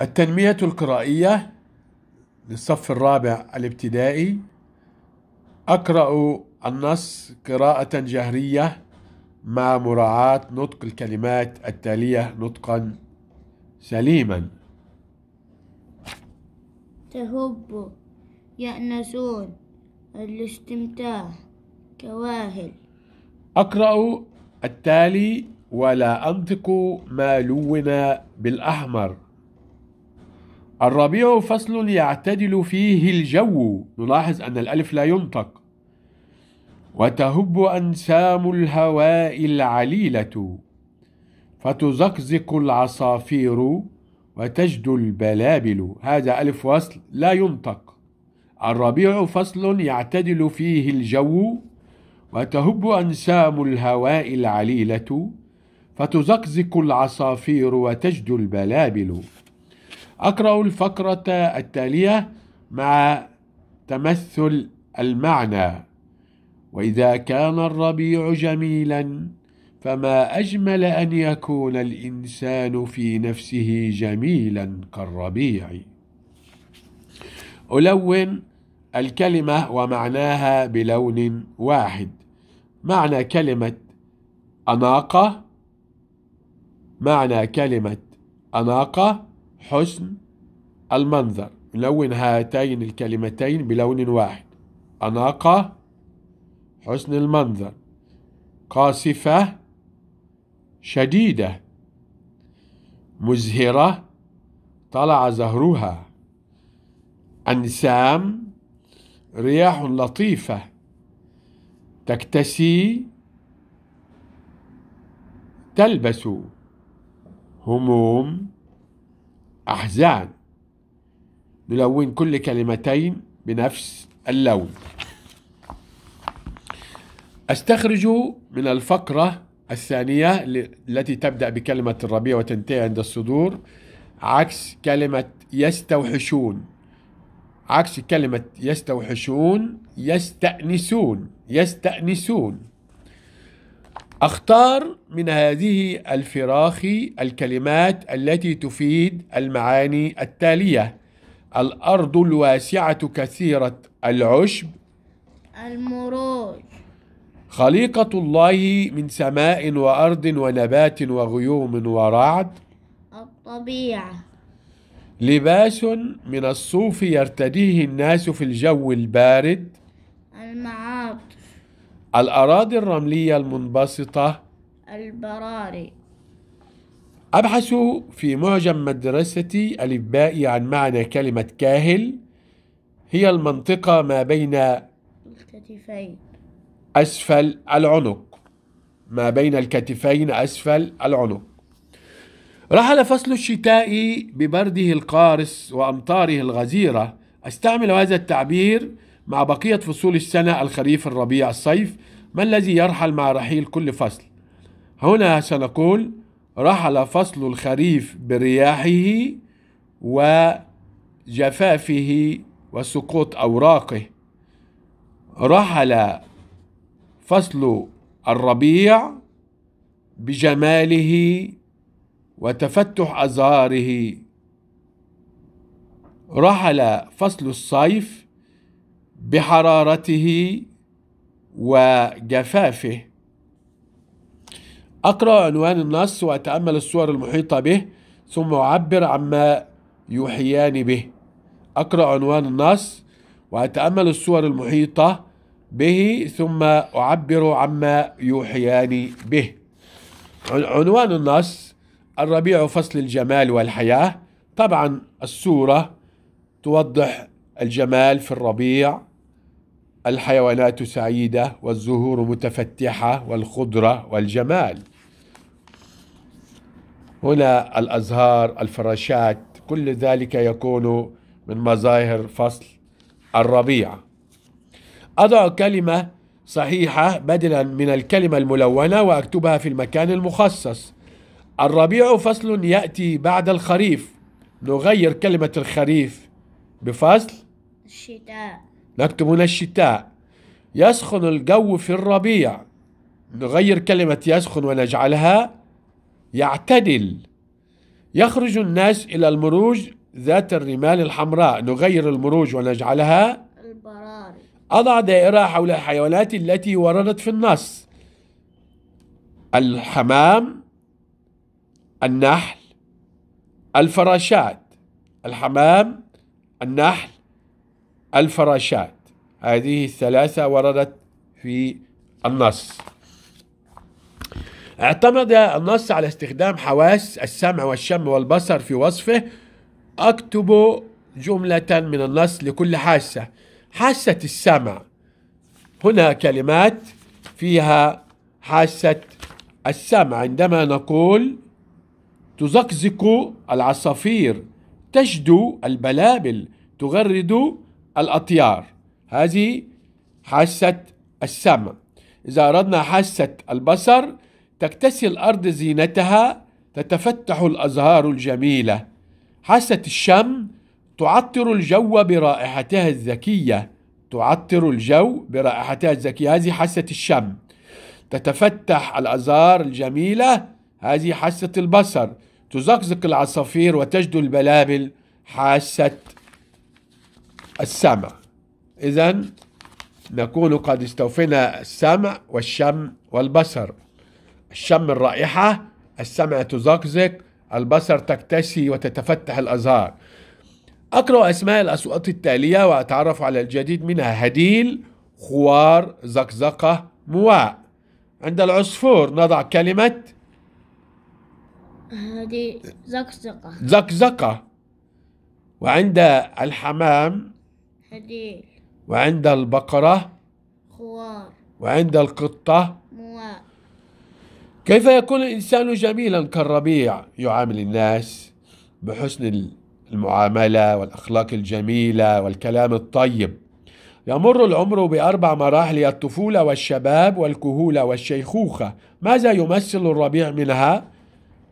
التنمية القرائية للصف الرابع الابتدائي أقرأ النص قراءة جهرية مع مراعاة نطق الكلمات التالية نطقا سليما تهب يأنسون الاستمتاع كواهل أقرأ التالي ولا أنطق ما لون بالأحمر الرابع فصل يعتدل فيه الجو نلاحظ أن الألف لا ينطق وتهب أنسام الهواء العليلة فتزقزق العصافير وتجد البلابل هذا ألف وصل لا ينطق الربيع فصل يعتدل فيه الجو وتهب أنسام الهواء العليلة فتزقزق العصافير وتجد البلابل أقرأ الفقرة التالية مع تمثل المعنى وإذا كان الربيع جميلا فما أجمل أن يكون الإنسان في نفسه جميلا كالربيع ألون الكلمة ومعناها بلون واحد معنى كلمة أناقة معنى كلمة أناقة حسن المنظر لون هاتين الكلمتين بلون واحد أناقة حسن المنظر قاصفة شديدة مزهرة طلع زهرها أنسام رياح لطيفة تكتسي تلبس هموم أحزان نلون كل كلمتين بنفس اللون أستخرج من الفقرة الثانية التي تبدأ بكلمة الربيع وتنتهي عند الصدور عكس كلمة يستوحشون عكس كلمة يستوحشون يستأنسون يستأنسون اختار من هذه الفراخ الكلمات التي تفيد المعاني التاليه الارض الواسعه كثيره العشب المروج خليقه الله من سماء وارض ونبات وغيوم ورعد الطبيعه لباس من الصوف يرتديه الناس في الجو البارد المعابد الأراضي الرملية المنبسطة البراري أبحث في معجم مدرستي الإبائي عن معنى كلمة كاهل هي المنطقة ما بين الكتفين أسفل العنق ما بين الكتفين أسفل العنق رحل فصل الشتاء ببرده القارس وأمطاره الغزيرة أستعمل هذا التعبير مع بقية فصول السنة الخريف الربيع الصيف ما الذي يرحل مع رحيل كل فصل هنا سنقول رحل فصل الخريف برياحه وجفافه وسقوط أوراقه رحل فصل الربيع بجماله وتفتح أزهاره رحل فصل الصيف بحرارته وجفافه أقرأ عنوان النص وأتأمل الصور المحيطة به ثم أعبر عما يوحيان به أقرأ عنوان النص وأتأمل الصور المحيطة به ثم أعبر عما يوحيان به عنوان النص الربيع فصل الجمال والحياة طبعا الصورة توضح الجمال في الربيع الحيوانات سعيدة والزهور متفتحة والخضرة والجمال هنا الأزهار الفراشات كل ذلك يكون من مظاهر فصل الربيع أضع كلمة صحيحة بدلا من الكلمة الملونة وأكتبها في المكان المخصص الربيع فصل يأتي بعد الخريف نغير كلمة الخريف بفصل الشتاء نكتب هنا الشتاء يسخن الجو في الربيع نغير كلمة يسخن ونجعلها يعتدل يخرج الناس إلى المروج ذات الرمال الحمراء نغير المروج ونجعلها البراري أضع دائرة حول الحيوانات التي وردت في النص الحمام النحل الفراشات الحمام النحل الفراشات هذه الثلاثة وردت في النص اعتمد النص على استخدام حواس السمع والشم والبصر في وصفه أكتب جملة من النص لكل حاسة حاسة السمع هنا كلمات فيها حاسة السمع عندما نقول تزقزق العصافير تشدو البلابل تغرد الأطيار هذه حاسة السمع إذا أردنا حاسة البصر تكتسي الأرض زينتها تتفتح الأزهار الجميلة حاسة الشم تعطر الجو برائحتها الذكية تعطر الجو برائحتها الذكية هذه حاسة الشم تتفتح الأزهار الجميلة هذه حاسة البصر تزقزق العصافير وتجدو البلابل حاسة السمع إذا نكون قد استوفينا السمع والشم والبصر الشم الرائحة السمع تزقزق البصر تكتسي وتتفتح الأزهار أقرأ أسماء الأصوات التالية وأتعرف على الجديد منها هديل خوار زقزقة مواء عند العصفور نضع كلمة هذه زقزقة زقزقة وعند الحمام حديد وعند البقرة خوار وعند القطة مواء كيف يكون الإنسان جميلا كالربيع يعامل الناس بحسن المعاملة والأخلاق الجميلة والكلام الطيب يمر العمر بأربع مراحل الطفولة والشباب والكهولة والشيخوخة ماذا يمثل الربيع منها؟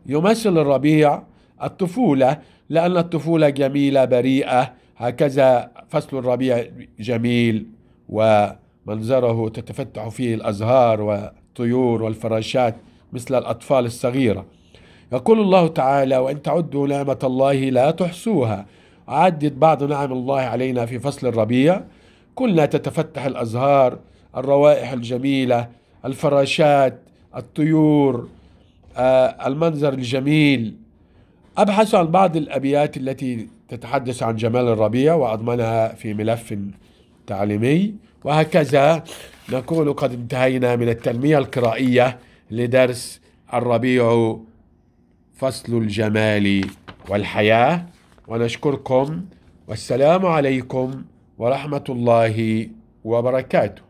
يمثل الربيع الطفولة لأن الطفولة جميلة بريئة هكذا فصل الربيع جميل ومنظره تتفتح فيه الأزهار والطيور والفراشات مثل الأطفال الصغيرة يقول الله تعالى وإن تعدوا نعمة الله لا تحصوها عدد بعض نعم الله علينا في فصل الربيع كلنا تتفتح الأزهار الروائح الجميلة الفراشات الطيور آه، المنظر الجميل أبحث عن بعض الأبيات التي تتحدث عن جمال الربيع وأضمنها في ملف تعليمي وهكذا نكون قد انتهينا من التنمية القرائية لدرس الربيع فصل الجمال والحياة ونشكركم والسلام عليكم ورحمة الله وبركاته